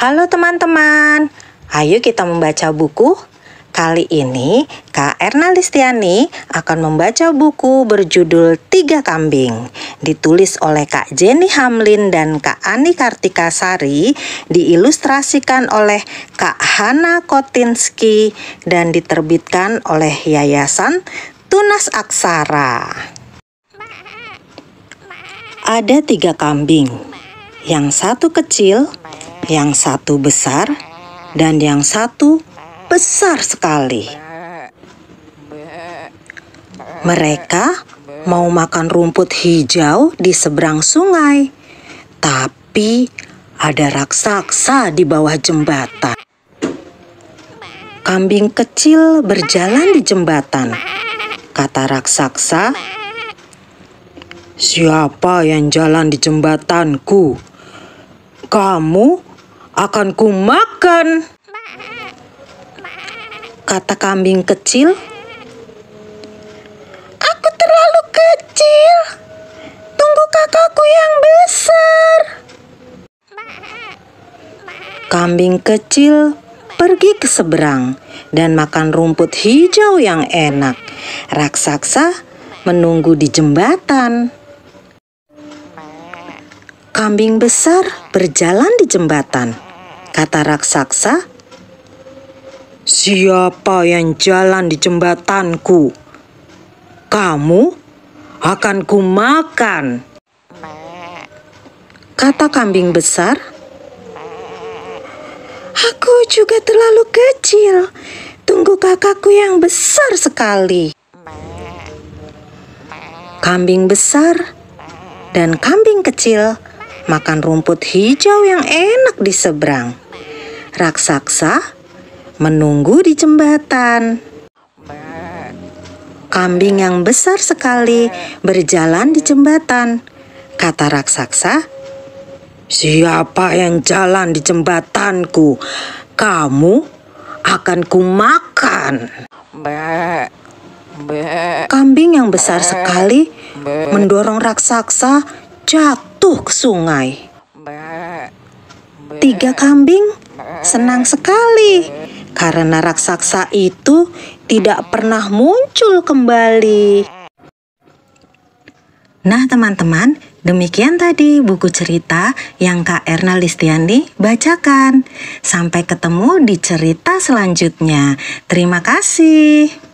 Halo teman-teman, ayo kita membaca buku. Kali ini Kak Erna Listiani akan membaca buku berjudul Tiga Kambing Ditulis oleh Kak Jenny Hamlin dan Kak Ani Kartika Sari Diilustrasikan oleh Kak Hana Kotinski Dan diterbitkan oleh Yayasan Tunas Aksara Ada tiga kambing Yang satu kecil, yang satu besar dan yang satu besar sekali. Mereka mau makan rumput hijau di seberang sungai, tapi ada raksasa di bawah jembatan. Kambing kecil berjalan di jembatan. Kata raksasa, "Siapa yang jalan di jembatanku? Kamu akan kumakan. Kata kambing kecil. Aku terlalu kecil. Tunggu kakakku yang besar. Kambing kecil pergi ke seberang dan makan rumput hijau yang enak. Raksasa menunggu di jembatan. Kambing besar berjalan di jembatan kata raksasa. Siapa yang jalan di jembatanku? Kamu akan kumakan. Kata kambing besar. Aku juga terlalu kecil. Tunggu kakakku yang besar sekali. Kambing besar dan kambing kecil makan rumput hijau yang enak di seberang raksasa menunggu di jembatan. Kambing yang besar sekali berjalan di jembatan. Kata raksasa, "Siapa yang jalan di jembatanku? Kamu akan kumakan." Kambing yang besar sekali mendorong raksasa jatuh ke sungai. Tiga kambing senang sekali karena raksasa itu tidak pernah muncul kembali. Nah, teman-teman, demikian tadi buku cerita yang Kak Erna Listiani bacakan. Sampai ketemu di cerita selanjutnya. Terima kasih.